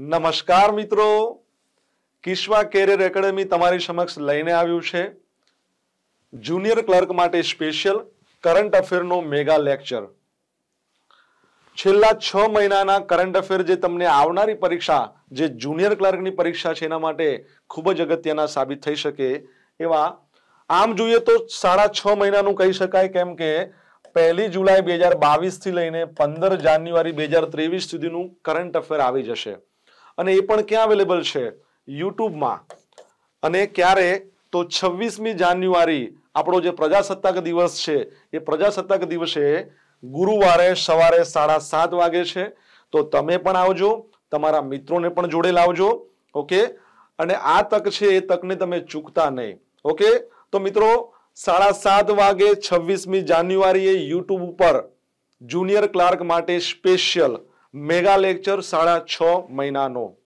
નમસ્કાર મિત્રો કિશ્વા carrier academy તમારી સમક્ષ લઈને આવ્યું છે જુનિયર ક્લર્ક માટે સ્પેશિયલ કરંટ અફેરનો મેગા લેક્ચર છેલ્લા છ મહિનાના કરંટ અફેર જે તમને આવનારી પરીક્ષા જે જુનિયર ક્લર્કની પરીક્ષા છે એના માટે ખૂબ જ અગત્યના સાબિત થઈ શકે એવા આમ જોઈએ તો સાડા છ મહિનાનું કહી શકાય કેમ કે પહેલી જુલાઈ બે હજાર બાવીસથી લઈને પંદર જાન્યુઆરી બે હજાર ત્રેવીસ સુધીનું કરંટ અફેર આવી જશે અને એ પણ ક્યાં અવેલેબલ છે યુટ્યુબમાં અને ક્યારે તો છવ્વીસમી જાન્યુઆરી આપણો જે પ્રજાસત્તાક દિવસ છે એ પ્રજાસત્તાક દિવસે ગુરુવારે સવારે સાડા સાત વાગે છે તો તમે પણ આવજો તમારા મિત્રોને પણ જોડે લાવજો ઓકે અને આ તક છે એ તકને તમે ચૂકતા નહીં ઓકે તો મિત્રો સાડા સાત વાગે છવ્વીસમી જાન્યુઆરીએ યુટ્યુબ ઉપર જુનિયર ક્લાર્ક માટે સ્પેશિયલ મેગા લેક્ચર સાડા છ મહિનાનો